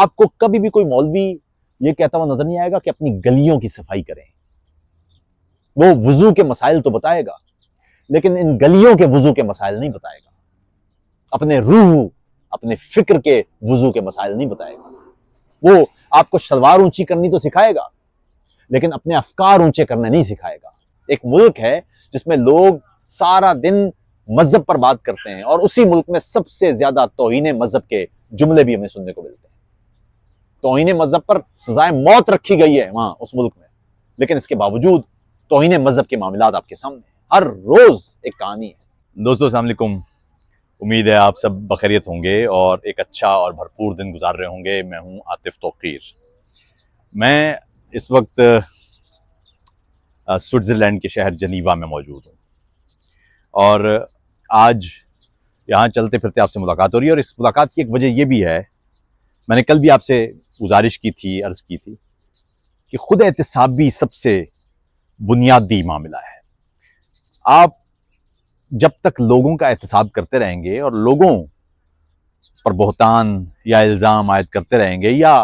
आपको कभी भी कोई मौलवी ये कहता हुआ नजर नहीं आएगा कि अपनी गलियों की सफाई करें वो वजू के मसाइल तो बताएगा लेकिन इन गलियों के वजू के मसाइल नहीं बताएगा अपने रूह अपने फिक्र के वजू के मसाइल नहीं बताएगा वो आपको शलवार ऊंची करनी तो सिखाएगा लेकिन अपने अफकार ऊंचे करने नहीं सिखाएगा एक मुल्क है जिसमें लोग सारा दिन मजहब पर बात करते हैं और उसी मुल्क में सबसे ज्यादा तोहन मजहब के जुमले भी हमें सुनने को मिलते हैं तोहन मजहब पर सजाए मौत रखी गई है वहाँ उस मुल्क में लेकिन इसके बावजूद तोहन मजहब के मामला आपके सामने हर रोज़ एक कहानी है दोस्तों अलैक्म उम्मीद है आप सब बखैरियत होंगे और एक अच्छा और भरपूर दिन गुजार रहे होंगे मैं हूँ आतिफ तोकीर मैं इस वक्त स्विट्ज़रलैंड के शहर जनीवा में मौजूद हूँ और आज यहाँ चलते फिरते आपसे मुलाकात हो रही है और इस मुलाकात की एक वजह यह भी है मैंने कल भी आपसे गुजारिश की थी अर्ज़ की थी कि खुद एहतसाबी सबसे बुनियादी मामला है आप जब तक लोगों का एहतसाब करते रहेंगे और लोगों पर बहतान या इल्ज़ाम आयद करते रहेंगे या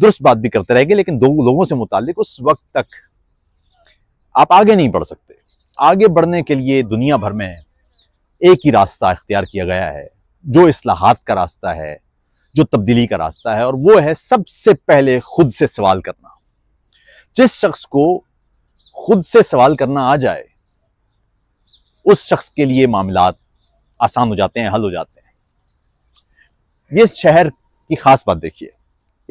दुरुस्त बात भी करते रहेंगे लेकिन दो लोगों से मुतक उस वक्त तक आप आगे नहीं बढ़ सकते आगे बढ़ने के लिए दुनिया भर में एक ही रास्ता इख्तियार किया गया है जो असलाहत का रास्ता है जो तब्दीली का रास्ता है और वो है सबसे पहले खुद से सवाल करना जिस शख्स को खुद से सवाल करना आ जाए उस शख्स के लिए मामला आसान हो जाते हैं हल हो जाते हैं ये शहर की खास बात देखिए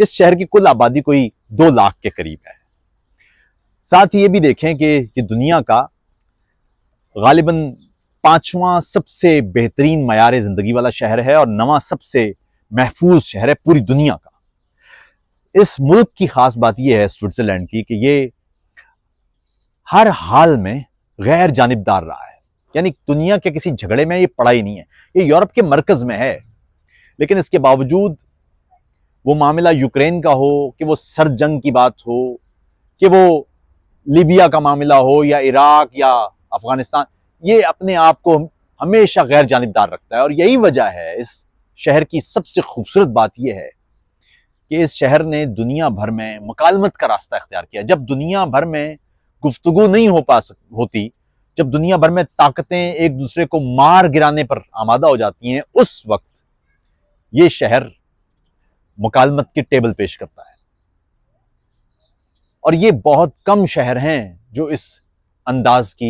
इस शहर की कुल आबादी कोई दो लाख के करीब है साथ ही ये भी देखें कि ये दुनिया का गालिबा पांचवा सबसे बेहतरीन मैार ज़िंदगी वाला शहर है और नवा सबसे महफूज शहर है पूरी दुनिया का इस मुल्क की ख़ास बात यह है स्विट्ज़रलैंड की कि ये हर हाल में गैर जानबदार रहा है यानी दुनिया के किसी झगड़े में ये पड़ा ही नहीं है ये यूरोप के मरकज़ में है लेकिन इसके बावजूद वो मामला यूक्रेन का हो कि वो सर जंग की बात हो कि वो लीबिया का मामला हो या इराक या अफ़गानिस्तान ये अपने आप को हमेशा गैर जानबदार रखता है और यही वजह है इस शहर की सबसे खूबसूरत बात यह है कि इस शहर ने दुनिया भर में मकालमत का रास्ता अख्तियार किया जब दुनिया भर में गुफ्तगु नहीं हो पा सक होती जब दुनिया भर में ताकतें एक दूसरे को मार गिराने पर आमादा हो जाती हैं उस वक्त ये शहर मुकालमत की टेबल पेश करता है और ये बहुत कम शहर हैं जो इस अंदाज की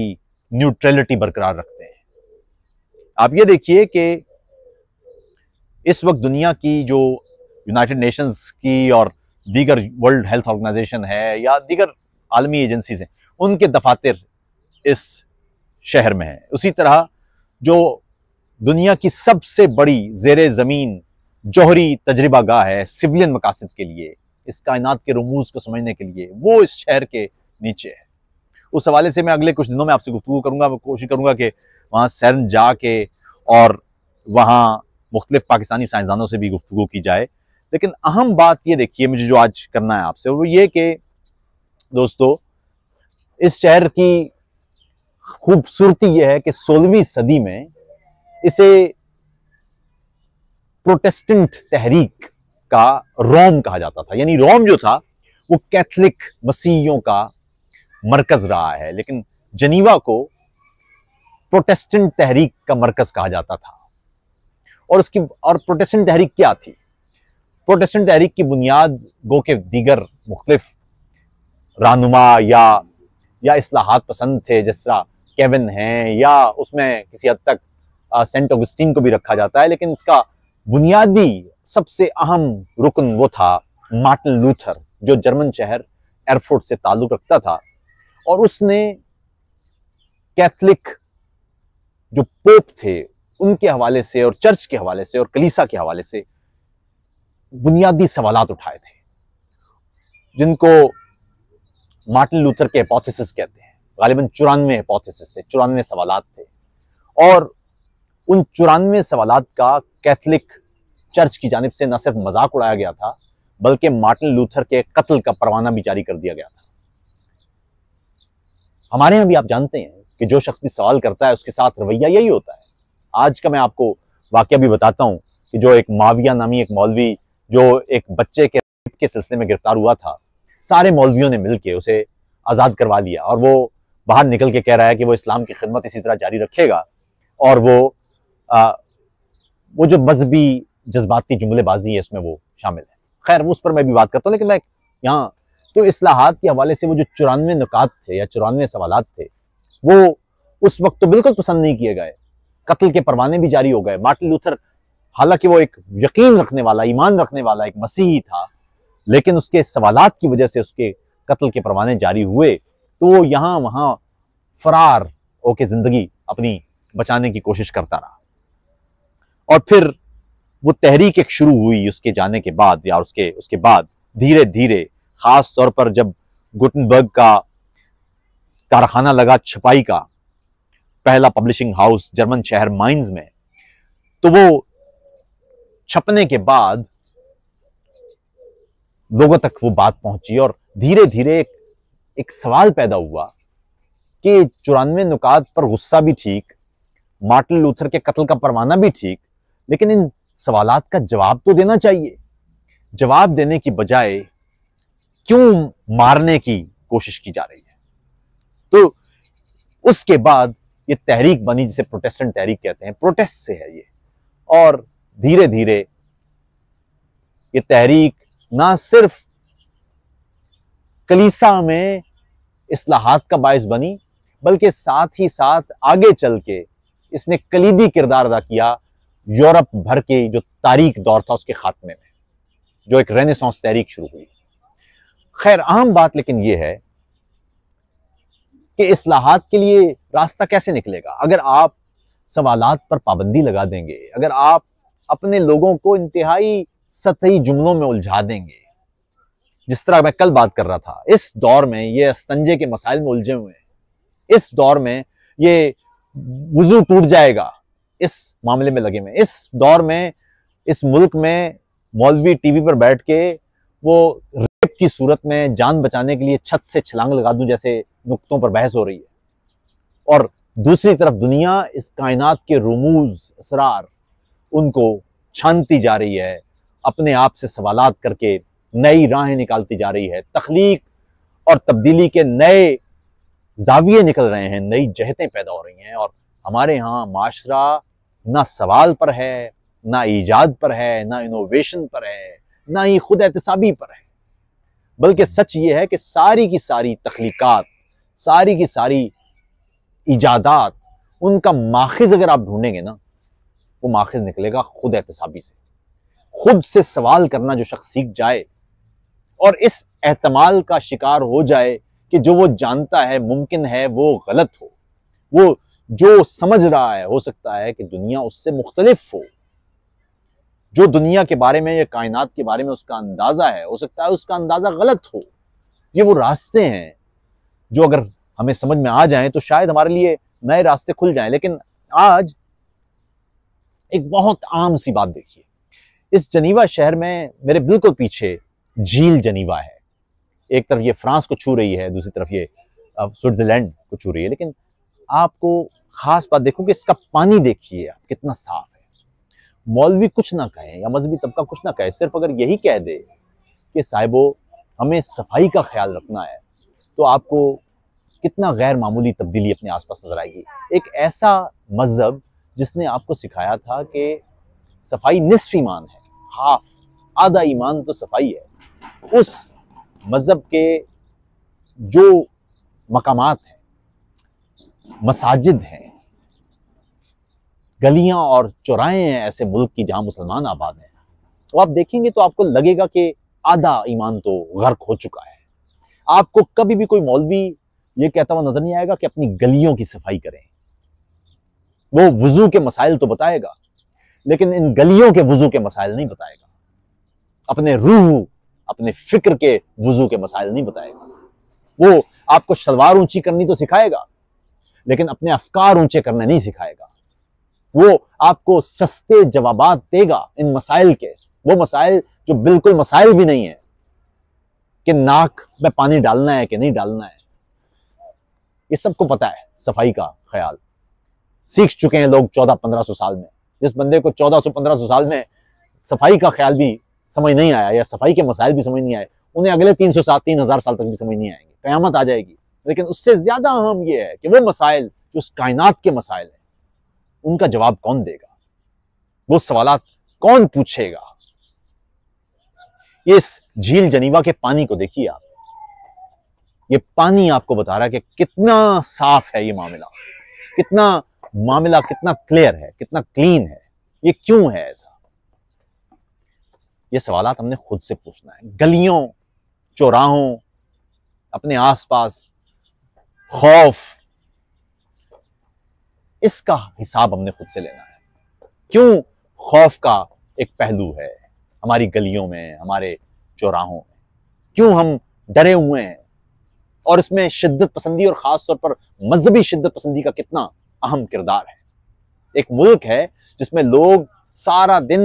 न्यूट्रलिटी बरकरार रखते हैं आप ये देखिए कि इस वक्त दुनिया की जो यूनाइटेड नेशंस की और दीगर वर्ल्ड हेल्थ ऑर्गेनाइजेशन है या दीगर आलमी एजेंसीज हैं उनके दफातर इस शहर में हैं उसी तरह जो दुनिया की सबसे बड़ी जेर ज़मीन जौहरी तजर्बा गाह है सिविलियन मकासद के लिए इस कायनात के रमूज को समझने के लिए वो इस शहर के नीचे है उस हवाले से मैं अगले कुछ दिनों में आपसे गुफ्तु करूँगा मैं कोशिश करूँगा कि वहाँ सैरन जा के और वहाँ मुख्तलिफ पाकिस्तानी साइंसदानों से भी गुफ्तु की जाए लेकिन अहम बात ये देखिए मुझे जो आज करना है आपसे वो ये कि दोस्तों इस शहर की खूबसूरती यह है कि सोलहवीं सदी में इसे प्रोटेस्टेंट तहरीक का रोम कहा जाता था यानी रोम जो था वो कैथलिक मसीहियों का मरकज रहा है लेकिन जनीवा को प्रोटेस्टेंट तहरीक का मरकज कहा जाता था और उसकी और प्रोटेस्टेंट तहरीक क्या थी प्रोटेस्टेंट तहरीक की बुनियाद गो के दीगर मुख्तफ रहनुमा या या असलाहत पसंद थे जिस तरह केविन हैं या उसमें किसी हद तक सेंट ऑगस्टीन को भी रखा जाता है लेकिन इसका बुनियादी सबसे अहम रुकन वो था मार्टिन लूथर जो जर्मन शहर एयरफोर्ट से ताल्लुक़ रखता था और उसने कैथलिक जो पोप थे उनके हवाले से और चर्च के हवाले से और कलीसा के हवाले से बुनियादी सवाल उठाए थे जिनको मार्टिन लूथर के हिपोथेसिस कहते हैं गालिबा चुरानवे हिपोथेसिस थे चुरानवे सवाल थे और उन चुरानवे सवाल का कैथलिक चर्च की जानब से न सिर्फ मजाक उड़ाया गया था बल्कि मार्टिन लूथर के कत्ल का परवाना भी जारी कर दिया गया था हमारे यहां भी आप जानते हैं कि जो शख्स भी सवाल करता है उसके साथ रवैया यही होता है आज का मैं आपको वाक्य भी बताता हूँ कि जो एक माविया नामी एक मौलवी जो एक बच्चे के के सिलसिले में गिरफ्तार हुआ था सारे मौलवियों ने मिलकर उसे आज़ाद करवा लिया और वो बाहर निकल के कह रहा है कि वो इस्लाम की खिदमत इसी तरह जारी रखेगा और वो आ, वो जो मजहबी जज्बाती जुमलेबाजी है उसमें वो शामिल है खैर वो उस पर मैं भी बात करता हूँ लेकिन मैं यहाँ तो असलाहत के हवाले से वो जो चौरानवे नुकात थे या चौरानवे सवाल थे वो उस वक्त तो बिल्कुल पसंद नहीं किए गए कत्ल के परवाने भी जारी हो गए मार्टिन लूथर हालांकि वो एक यकीन रखने वाला ईमान रखने वाला एक मसीही था लेकिन उसके सवालत की वजह से उसके कत्ल के परवाने जारी हुए तो वो यहाँ वहाँ फरार होके ज़िंदगी अपनी बचाने की कोशिश करता रहा और फिर वो तहरीक एक शुरू हुई उसके जाने के बाद या उसके उसके बाद धीरे धीरे ख़ास तौर पर जब गुटनबर्ग का कारखाना लगा छपाई का पहला पब्लिशिंग हाउस जर्मन शहर माइंस में तो वो छपने के बाद लोगों तक वो बात पहुंची और धीरे धीरे एक, एक सवाल पैदा हुआ कि चौरानवे नुकात पर गुस्सा भी ठीक मार्टिन लूथर के कत्ल का परवाना भी ठीक लेकिन इन सवालात का जवाब तो देना चाहिए जवाब देने की बजाय क्यों मारने की कोशिश की जा रही है तो उसके बाद ये तहरीक बनी जिसे प्रोटेस्टेंट तहरीक कहते हैं प्रोटेस्ट से है ये और धीरे धीरे ये तहरीक ना सिर्फ कलीसा में असलाहत का बायस बनी बल्कि साथ ही साथ आगे चल के इसने कलीदी किरदार अदा किया यूरोप भर के जो तारीख दौर था उसके खात्मे में जो एक रेनेसांस तहरीक शुरू हुई खैर अहम बात लेकिन यह है कि असलाहत के लिए रास्ता कैसे निकलेगा अगर आप सवाल पर पाबंदी लगा देंगे अगर आप अपने लोगों को इंतहाई सतही जुमलों में उलझा देंगे जिस तरह मैं कल बात कर रहा था इस दौर में ये अस्तंजे के मसाइल में उलझे हुए हैं इस दौर में ये वजू टूट जाएगा इस मामले में लगे में इस दौर में इस मुल्क में मौलवी टीवी पर बैठ के वो रेप की सूरत में जान बचाने के लिए छत से छलांग लगा दूं जैसे नुकतों पर बहस हो रही है और दूसरी तरफ दुनिया इस कायनात के रमूज असरार उनको छानती जा रही है अपने आप से सवाल करके नई राहें निकालती जा रही है तख्लीक और तब्दीली के नए जाविये निकल रहे हैं नई जहतें पैदा हो रही हैं और हमारे यहाँ माशरा ना सवाल पर है ना ईजाद पर है ना इनोवेशन पर है ना ही खुद एहतसाबी पर है बल्कि सच ये है कि सारी की सारी तख्लीकत सारी की सारी इजादात उनका माखिज अगर आप ढूंढेंगे ना वो माखिज निकलेगा खुद एहतसाबी से खुद से सवाल करना जो शख्स सीख जाए और इस एहतमाल का शिकार हो जाए कि जो वो जानता है मुमकिन है वो गलत हो वो जो समझ रहा है हो सकता है कि दुनिया उससे मुख्तलिफ हो जो दुनिया के बारे में या कायनात के बारे में उसका अंदाज़ा है हो सकता है उसका अंदाज़ा गलत हो ये वो रास्ते हैं जो अगर हमें समझ में आ जाए तो शायद हमारे लिए नए रास्ते खुल जाएं लेकिन आज एक बहुत आम सी बात देखिए इस जनीवा शहर में मेरे बिल्कुल पीछे झील जनीवा है एक तरफ ये फ्रांस को छू रही है दूसरी तरफ ये स्विट्जरलैंड को छू रही है लेकिन आपको खास बात देखो कि इसका पानी देखिए आप कितना साफ है मौलवी कुछ ना कहे या मजहबी तबका कुछ ना कहे सिर्फ अगर यही कह दे कि साहिबो हमें सफाई का ख्याल रखना है तो आपको कितना गैर मामूली तब्दीली अपने आसपास नज़र आएगी एक ऐसा मज़हब जिसने आपको सिखाया था कि सफाई निसफ ईमान है हाफ आधा ईमान तो सफाई है उस मज़हब के जो मकाम हैं मसाजिद हैं गलियां और चौराहे हैं ऐसे मुल्क की जहां मुसलमान आबाद हैं वो आप देखेंगे तो आपको लगेगा कि आधा ईमान तो गर्क हो चुका है आपको कभी भी कोई मौलवी ये कहता हुआ नजर नहीं आएगा कि अपनी गलियों की सफाई करें वो वजू के मसाइल तो बताएगा लेकिन इन गलियों के वजू के मसाइल नहीं बताएगा अपने रूह अपने फिक्र के वजू के मसाइल नहीं बताएगा वो आपको शलवार ऊंची करनी तो सिखाएगा लेकिन अपने अफकार ऊंचे करने नहीं सिखाएगा वो आपको सस्ते जवाब देगा इन मसाइल के वो मसाइल जो बिल्कुल मसाइल भी नहीं है कि नाक में पानी डालना है कि नहीं डालना है ये सबको पता है सफाई का ख्याल सीख चुके हैं लोग चौदह पंद्रह सौ साल में जिस बंदे को चौदह सौ पंद्रह सौ साल में सफाई का ख्याल भी समझ नहीं आया या सफाई के मसाइल भी समझ नहीं आए उन्हें अगले तीन सौ सात तीन हजार साल तक भी समझ नहीं आएंगे क्यामत आ जाएगी लेकिन उससे ज्यादा अहम यह है कि वो मसाइल जो उस कायनात के मसाइल हैं उनका जवाब कौन देगा वो सवाल कौन पूछेगा इस झील जनीवा के पानी को देखिए आप ये पानी आपको बता रहा है कि कितना साफ है ये मामला कितना मामला कितना क्लियर है कितना क्लीन है ये क्यों है ऐसा ये सवाल हमने खुद से पूछना है गलियों चौराहों अपने आसपास खौफ इसका हिसाब हमने खुद से लेना है क्यों खौफ का एक पहलू है हमारी गलियों में हमारे चौराहों में क्यों हम डरे हुए हैं और इसमें शिद्दत पसंदी और ख़ास तौर पर मजहबी शिद्दत पसंदी का कितना अहम किरदार है एक मुल्क है जिसमें लोग सारा दिन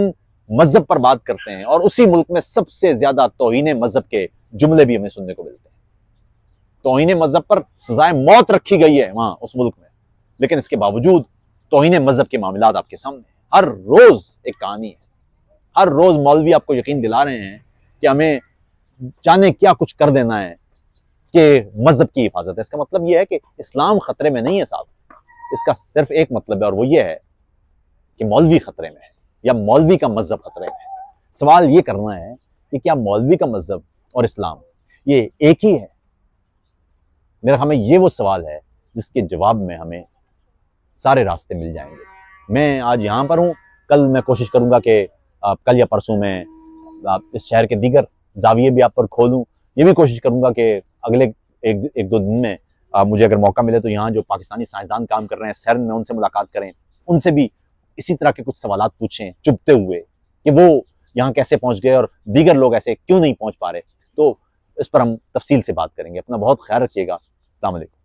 मजहब पर बात करते हैं और उसी मुल्क में सबसे ज्यादा तोहन मजहब के जुमले भी हमें सुनने को मिलते हैं तोहन मजहब पर सजाए मौत रखी गई है वहां उस मुल्क में लेकिन इसके बावजूद तोहन मजहब के मामला आपके सामने हर रोज एक कहानी है हर रोज़ मौलवी आपको यकीन दिला रहे हैं कि हमें जाने क्या कुछ कर देना है कि मज़हब की हिफाजत है इसका मतलब यह है कि इस्लाम ख़तरे में नहीं है साहब इसका सिर्फ एक मतलब है और वो ये है कि मौलवी ख़तरे में है या मौलवी का मज़हब ख़तरे में है सवाल ये करना है कि क्या मौलवी का मज़हब और इस्लाम ये एक ही है मेरा हमें ये वो सवाल है जिसके जवाब में हमें सारे रास्ते मिल जाएंगे मैं आज यहाँ पर हूँ कल मैं कोशिश करूँगा कि आप कल या परसों में आप इस शहर के दीगर जाविये भी आप पर खोलूँ ये भी कोशिश करूँगा कि अगले एक एक दो दिन में आ, मुझे अगर मौका मिले तो यहाँ जो पाकिस्तानी साइंसदान काम कर रहे हैं सैरन में उनसे मुलाकात करें उनसे भी इसी तरह के कुछ सवाल पूछें चुपते हुए कि वो यहाँ कैसे पहुँच गए और दीगर लोग ऐसे क्यों नहीं पहुँच पा रहे तो इस पर हम तफसील से बात करेंगे अपना बहुत ख्याल रखिएगा अलैक्म